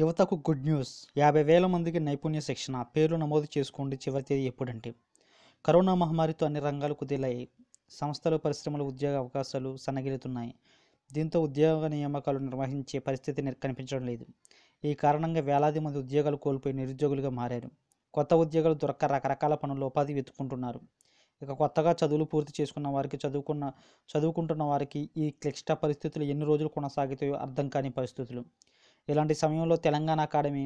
యువతకు good news యాభై వేల మందికి నైపుణ్య శిక్షణ పేర్లు నమోదు చేసుకోండి చివరి తేదీ ఎప్పుడంటే కరోనా మహమ్మారితో అన్ని రంగాలు కుదిలాయి సంస్థలు పరిశ్రమలు ఉద్యోగ అవకాశాలు సన్నగిలుతున్నాయి దీంతో ఉద్యోగ నియామకాలు నిర్వహించే పరిస్థితి కనిపించడం లేదు ఈ కారణంగా వేలాది మంది ఉద్యోగాలు కోల్పోయి నిరుద్యోగులుగా మారారు కొత్త ఉద్యోగాలు దొరక్క రకరకాల పనులు ఉపాధి వెతుకుంటున్నారు ఇక కొత్తగా చదువులు పూర్తి చేసుకున్న వారికి చదువుకున్న చదువుకుంటున్న వారికి ఈ క్లిష్ట పరిస్థితులు ఎన్ని రోజులు కొనసాగుతాయో అర్థం కాని పరిస్థితులు ఇలాంటి సమయంలో Telangana academy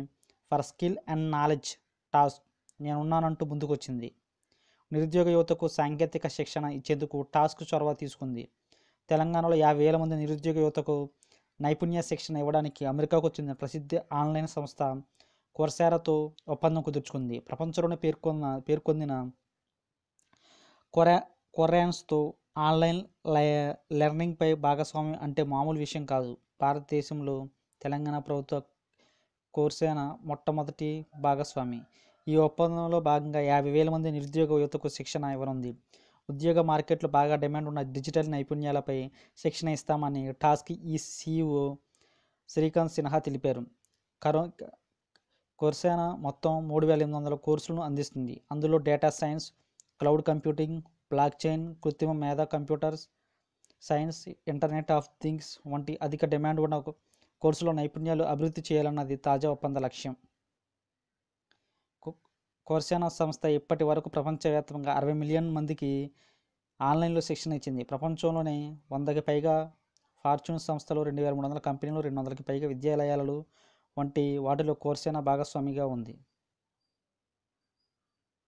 for skill and knowledge task నేనున్నానంటూ ముందుకొచ్చింది నిరుద్యోగ యువతకు సాంకేతిక శిక్షణ ఇచ్చేందుకు టాస్క్ చొరవ తీసుకుంది తెలంగాణలో యాభై వేల మంది నిరుద్యోగ యువతకు నైపుణ్య శిక్షణ ఇవ్వడానికి అమెరికాకు వచ్చిన ప్రసిద్ధ ఆన్లైన్ సంస్థ కొరసేరతో ఒప్పందం కుదుర్చుకుంది ప్రపంచంలోనే పేర్కొన్న పేర్కొందిన కొరా కొరాన్స్తో ఆన్లైన్ లెర్నింగ్పై భాగస్వామ్యం అంటే మామూలు విషయం కాదు భారతదేశంలో తెలంగాణ ప్రభుత్వ కోర్సేన మొట్టమొదటి భాగస్వామి ఈ ఒప్పందంలో భాగంగా యాభై వేల మంది నిరుద్యోగ యువతకు శిక్షణ ఇవ్వనుంది ఉద్యోగ మార్కెట్లో బాగా డిమాండ్ ఉన్న డిజిటల్ నైపుణ్యాలపై శిక్షణ ఇస్తామని టాస్క్ ఈ సిఇఓ శ్రీకాంత్ సిన్హా తెలిపారు కరో కోర్సేన మొత్తం మూడు వేల ఎనిమిది వందల కోర్సులను అందిస్తుంది అందులో data science cloud computing blockchain కృత్రిమ మేధా computers science internet of things వంటి అధిక డిమాండ్ ఉన్న కోర్సులో నైపుణ్యాలు అభివృద్ధి చేయాలన్నది తాజా ఒప్పంద లక్ష్యం కోర్సానా సంస్థ ఇప్పటి వరకు ప్రపంచవ్యాప్తంగా అరవై మిలియన్ మందికి ఆన్లైన్లో శిక్షణ ఇచ్చింది ప్రపంచంలోనే వందకి పైగా ఫార్చ్యూన్ సంస్థలు రెండు వేల మూడు వందల కంపెనీలు రెండు వందలకి పైగా విద్యాలయాలు వంటి వాటిలో కోర్సేనా భాగస్వామిగా ఉంది